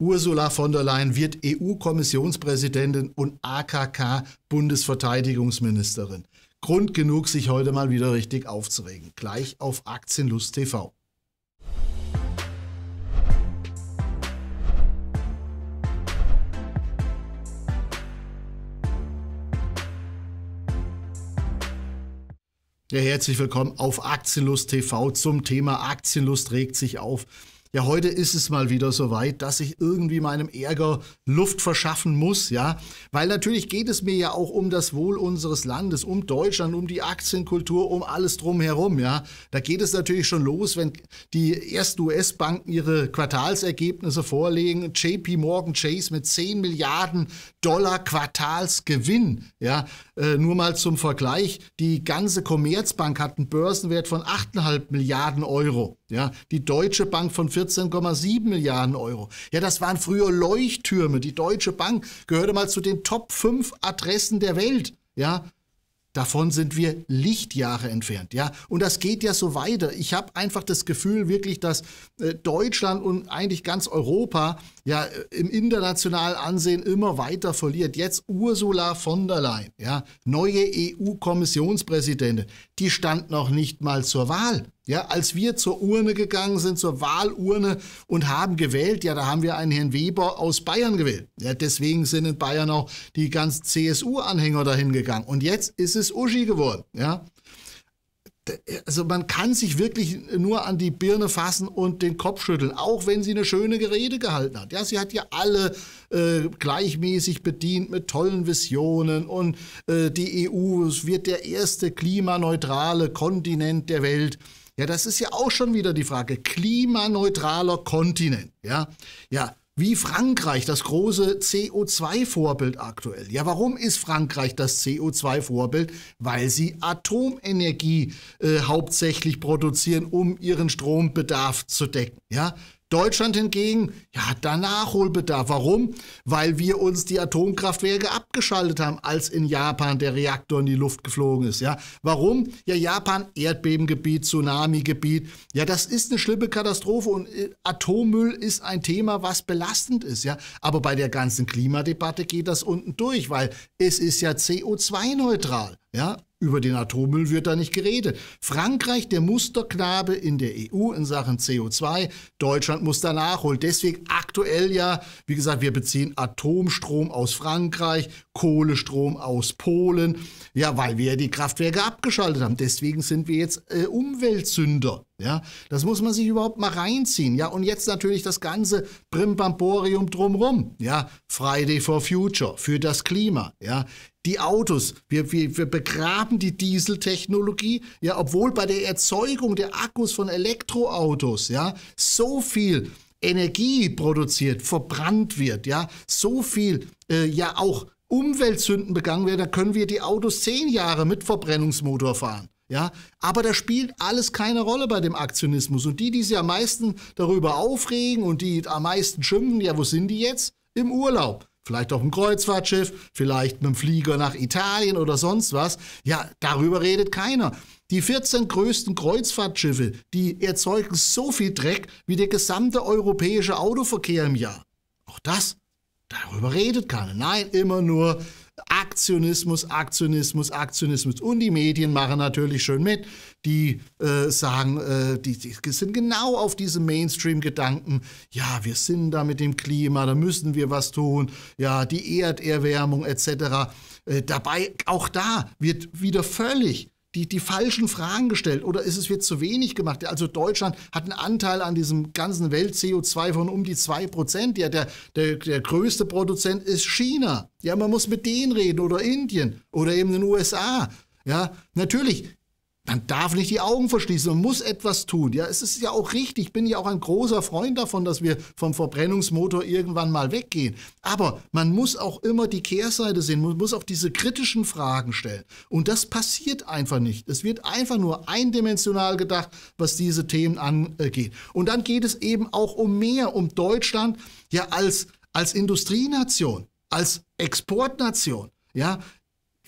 Ursula von der Leyen wird EU-Kommissionspräsidentin und AKK-Bundesverteidigungsministerin. Grund genug, sich heute mal wieder richtig aufzuregen. Gleich auf Aktienlust TV. Ja, herzlich willkommen auf Aktienlust TV zum Thema Aktienlust regt sich auf ja, heute ist es mal wieder so weit, dass ich irgendwie meinem Ärger Luft verschaffen muss, ja. Weil natürlich geht es mir ja auch um das Wohl unseres Landes, um Deutschland, um die Aktienkultur, um alles drumherum, ja. Da geht es natürlich schon los, wenn die ersten US-Banken ihre Quartalsergebnisse vorlegen. JP Morgan Chase mit 10 Milliarden Dollar Quartalsgewinn, ja. Äh, nur mal zum Vergleich, die ganze Commerzbank hat einen Börsenwert von 8,5 Milliarden Euro, ja. Die Deutsche Bank von 14,7 Milliarden Euro. Ja, das waren früher Leuchttürme. Die Deutsche Bank gehörte mal zu den Top 5 Adressen der Welt. Ja, Davon sind wir Lichtjahre entfernt, ja. Und das geht ja so weiter. Ich habe einfach das Gefühl wirklich, dass äh, Deutschland und eigentlich ganz Europa ja im internationalen Ansehen immer weiter verliert. Jetzt Ursula von der Leyen, ja, neue EU-Kommissionspräsidentin, die stand noch nicht mal zur Wahl, ja, als wir zur Urne gegangen sind, zur Wahlurne und haben gewählt, ja, da haben wir einen Herrn Weber aus Bayern gewählt. Ja, deswegen sind in Bayern auch die ganzen CSU-Anhänger dahin gegangen. Und jetzt ist es Uschi geworden. Ja, also man kann sich wirklich nur an die Birne fassen und den Kopf schütteln, auch wenn sie eine schöne Rede gehalten hat. Ja, sie hat ja alle äh, gleichmäßig bedient mit tollen Visionen und äh, die EU wird der erste klimaneutrale Kontinent der Welt. Ja, das ist ja auch schon wieder die Frage. Klimaneutraler Kontinent. Ja, ja. Wie Frankreich, das große CO2-Vorbild aktuell. Ja, warum ist Frankreich das CO2-Vorbild? Weil sie Atomenergie äh, hauptsächlich produzieren, um ihren Strombedarf zu decken. Ja, Deutschland hingegen, ja, hat da Nachholbedarf. Warum? Weil wir uns die Atomkraftwerke abgeschaltet haben, als in Japan der Reaktor in die Luft geflogen ist. Ja, warum? Ja, Japan, Erdbebengebiet, Tsunamigebiet. Ja, das ist eine schlimme Katastrophe und äh, Atommüll ist ein Thema, was belastend ist. Ja, aber bei der ganzen Klimadebatte geht das unten durch, weil es ist ja CO2-neutral. Ja, über den Atommüll wird da nicht geredet. Frankreich der Musterknabe in der EU in Sachen CO2. Deutschland muss da nachholen. Deswegen aktuell ja, wie gesagt, wir beziehen Atomstrom aus Frankreich, Kohlestrom aus Polen. Ja, weil wir ja die Kraftwerke abgeschaltet haben. Deswegen sind wir jetzt äh, Umweltsünder. Ja, das muss man sich überhaupt mal reinziehen. Ja, und jetzt natürlich das ganze Brimbamborium drumrum. Ja, Friday for Future für das Klima. Ja, die Autos. Wir, wir, wir begraben die Dieseltechnologie, ja, obwohl bei der Erzeugung der Akkus von Elektroautos, ja, so viel Energie produziert, verbrannt wird, ja, so viel, äh, ja, auch Umweltsünden begangen werden, da können wir die Autos zehn Jahre mit Verbrennungsmotor fahren. Ja, aber da spielt alles keine Rolle bei dem Aktionismus. Und die, die sich am meisten darüber aufregen und die am meisten schimpfen, ja, wo sind die jetzt? Im Urlaub vielleicht auf einem Kreuzfahrtschiff, vielleicht mit einem Flieger nach Italien oder sonst was. Ja, darüber redet keiner. Die 14 größten Kreuzfahrtschiffe, die erzeugen so viel Dreck wie der gesamte europäische Autoverkehr im Jahr. Auch das, darüber redet keiner. Nein, immer nur Aktionismus, Aktionismus, Aktionismus. Und die Medien machen natürlich schön mit. Die äh, sagen, äh, die, die, sind genau auf diesem Mainstream-Gedanken. Ja, wir sind da mit dem Klima, da müssen wir was tun. Ja, die Erderwärmung etc. Äh, dabei, auch da wird wieder völlig die, die falschen Fragen gestellt oder ist es wird zu wenig gemacht? Also Deutschland hat einen Anteil an diesem ganzen Welt CO2 von um die 2 Prozent. Ja, der, der, der größte Produzent ist China. Ja, man muss mit denen reden oder Indien oder eben den USA. Ja, natürlich, man darf nicht die Augen verschließen, und muss etwas tun. Ja, es ist ja auch richtig, ich bin ja auch ein großer Freund davon, dass wir vom Verbrennungsmotor irgendwann mal weggehen. Aber man muss auch immer die Kehrseite sehen, man muss auch diese kritischen Fragen stellen. Und das passiert einfach nicht. Es wird einfach nur eindimensional gedacht, was diese Themen angeht. Und dann geht es eben auch um mehr, um Deutschland ja als, als Industrienation, als Exportnation. Ja,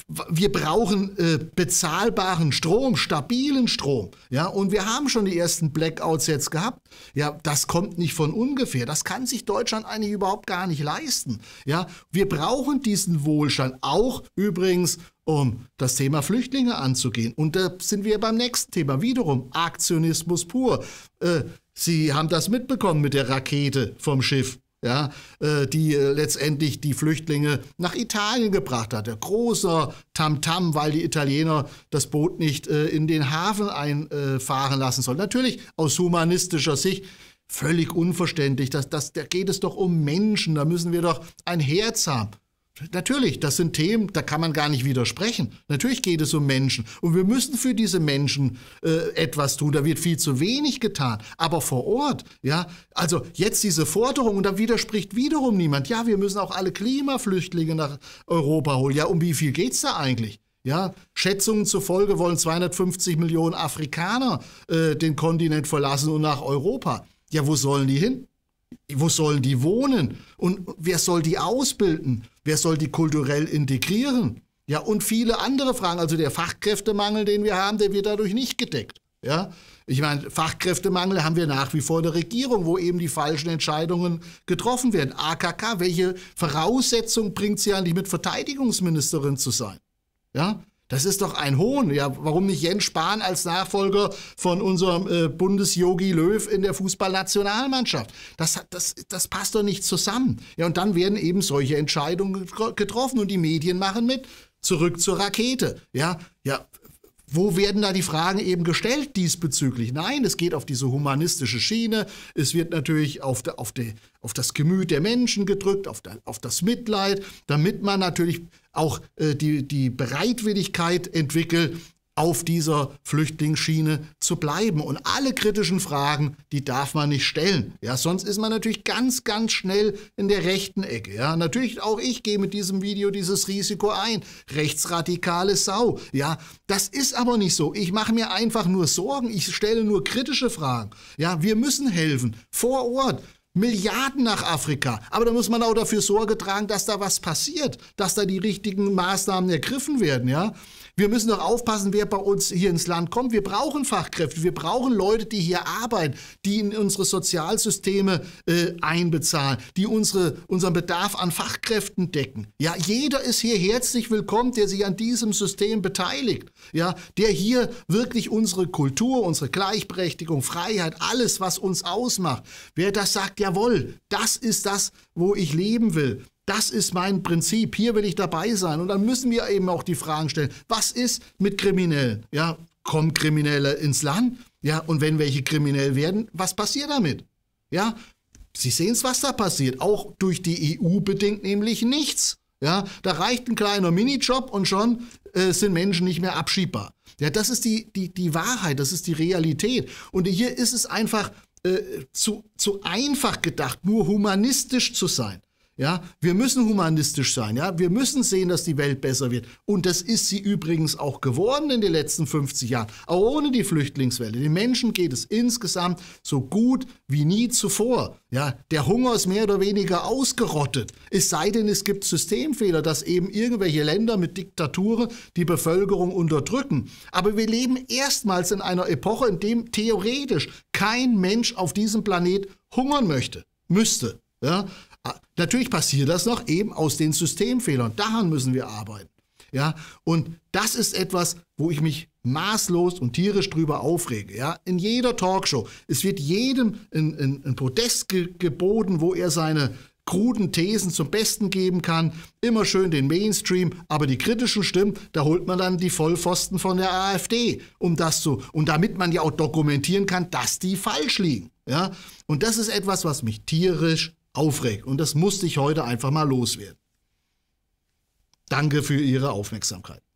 wir brauchen äh, bezahlbaren Strom, stabilen Strom. Ja, und wir haben schon die ersten Blackouts jetzt gehabt. Ja, das kommt nicht von ungefähr. Das kann sich Deutschland eigentlich überhaupt gar nicht leisten. Ja, wir brauchen diesen Wohlstand auch übrigens, um das Thema Flüchtlinge anzugehen. Und da sind wir beim nächsten Thema wiederum Aktionismus pur. Äh, Sie haben das mitbekommen mit der Rakete vom Schiff ja, äh, die äh, letztendlich die Flüchtlinge nach Italien gebracht hat. Der Großer Tamtam, weil die Italiener das Boot nicht äh, in den Hafen einfahren lassen sollen. Natürlich aus humanistischer Sicht völlig unverständlich. Das, das, da geht es doch um Menschen, da müssen wir doch ein Herz haben. Natürlich, das sind Themen, da kann man gar nicht widersprechen. Natürlich geht es um Menschen und wir müssen für diese Menschen äh, etwas tun. Da wird viel zu wenig getan, aber vor Ort, ja, also jetzt diese Forderung und da widerspricht wiederum niemand. Ja, wir müssen auch alle Klimaflüchtlinge nach Europa holen. Ja, um wie viel geht es da eigentlich? Ja, Schätzungen zufolge wollen 250 Millionen Afrikaner äh, den Kontinent verlassen und nach Europa. Ja, wo sollen die hin? Wo sollen die wohnen? Und wer soll die ausbilden? Wer soll die kulturell integrieren? Ja, und viele andere Fragen. Also der Fachkräftemangel, den wir haben, der wird dadurch nicht gedeckt. Ja, ich meine, Fachkräftemangel haben wir nach wie vor in der Regierung, wo eben die falschen Entscheidungen getroffen werden. AKK, welche Voraussetzung bringt sie an, die mit Verteidigungsministerin zu sein? Ja, das ist doch ein Hohn. Ja, warum nicht Jens Spahn als Nachfolger von unserem äh, Bundesjogi Löw in der Fußballnationalmannschaft? Das, das, das passt doch nicht zusammen. Ja, und dann werden eben solche Entscheidungen getroffen und die Medien machen mit. Zurück zur Rakete. Ja, ja, wo werden da die Fragen eben gestellt diesbezüglich? Nein, es geht auf diese humanistische Schiene. Es wird natürlich auf, de, auf, de, auf das Gemüt der Menschen gedrückt, auf, de, auf das Mitleid, damit man natürlich auch äh, die, die Bereitwilligkeit entwickelt, auf dieser Flüchtlingsschiene zu bleiben. Und alle kritischen Fragen, die darf man nicht stellen. Ja, sonst ist man natürlich ganz, ganz schnell in der rechten Ecke. Ja, natürlich auch ich gehe mit diesem Video dieses Risiko ein. Rechtsradikale Sau. Ja, das ist aber nicht so. Ich mache mir einfach nur Sorgen. Ich stelle nur kritische Fragen. Ja, wir müssen helfen. Vor Ort. Milliarden nach Afrika. Aber da muss man auch dafür Sorge tragen, dass da was passiert, dass da die richtigen Maßnahmen ergriffen werden. Ja? Wir müssen doch aufpassen, wer bei uns hier ins Land kommt. Wir brauchen Fachkräfte, wir brauchen Leute, die hier arbeiten, die in unsere Sozialsysteme äh, einbezahlen, die unsere, unseren Bedarf an Fachkräften decken. Ja, jeder ist hier herzlich willkommen, der sich an diesem System beteiligt, ja? der hier wirklich unsere Kultur, unsere Gleichberechtigung, Freiheit, alles, was uns ausmacht. Wer das sagt, jawohl, das ist das, wo ich leben will. Das ist mein Prinzip. Hier will ich dabei sein. Und dann müssen wir eben auch die Fragen stellen, was ist mit Kriminellen? Ja, kommen Kriminelle ins Land? Ja, und wenn welche kriminell werden, was passiert damit? Ja, Sie sehen es, was da passiert. Auch durch die EU bedingt nämlich nichts. Ja, da reicht ein kleiner Minijob und schon äh, sind Menschen nicht mehr abschiebbar. Ja, das ist die, die, die Wahrheit, das ist die Realität. Und hier ist es einfach äh, zu, zu einfach gedacht, nur humanistisch zu sein. Ja, wir müssen humanistisch sein. Ja, wir müssen sehen, dass die Welt besser wird. Und das ist sie übrigens auch geworden in den letzten 50 Jahren. Auch ohne die Flüchtlingswelle. Den Menschen geht es insgesamt so gut wie nie zuvor. Ja, der Hunger ist mehr oder weniger ausgerottet. Es sei denn, es gibt Systemfehler, dass eben irgendwelche Länder mit Diktaturen die Bevölkerung unterdrücken. Aber wir leben erstmals in einer Epoche, in dem theoretisch kein Mensch auf diesem Planet hungern möchte, müsste. Ja, Natürlich passiert das noch eben aus den Systemfehlern. Daran müssen wir arbeiten. Ja, und das ist etwas, wo ich mich maßlos und tierisch drüber aufrege. Ja, in jeder Talkshow. Es wird jedem ein, ein, ein Podest ge geboten, wo er seine kruden Thesen zum Besten geben kann. Immer schön den Mainstream, aber die kritischen Stimmen, da holt man dann die Vollpfosten von der AfD, um das zu, und damit man ja auch dokumentieren kann, dass die falsch liegen. Ja, und das ist etwas, was mich tierisch aufregt. Und das musste ich heute einfach mal loswerden. Danke für Ihre Aufmerksamkeit.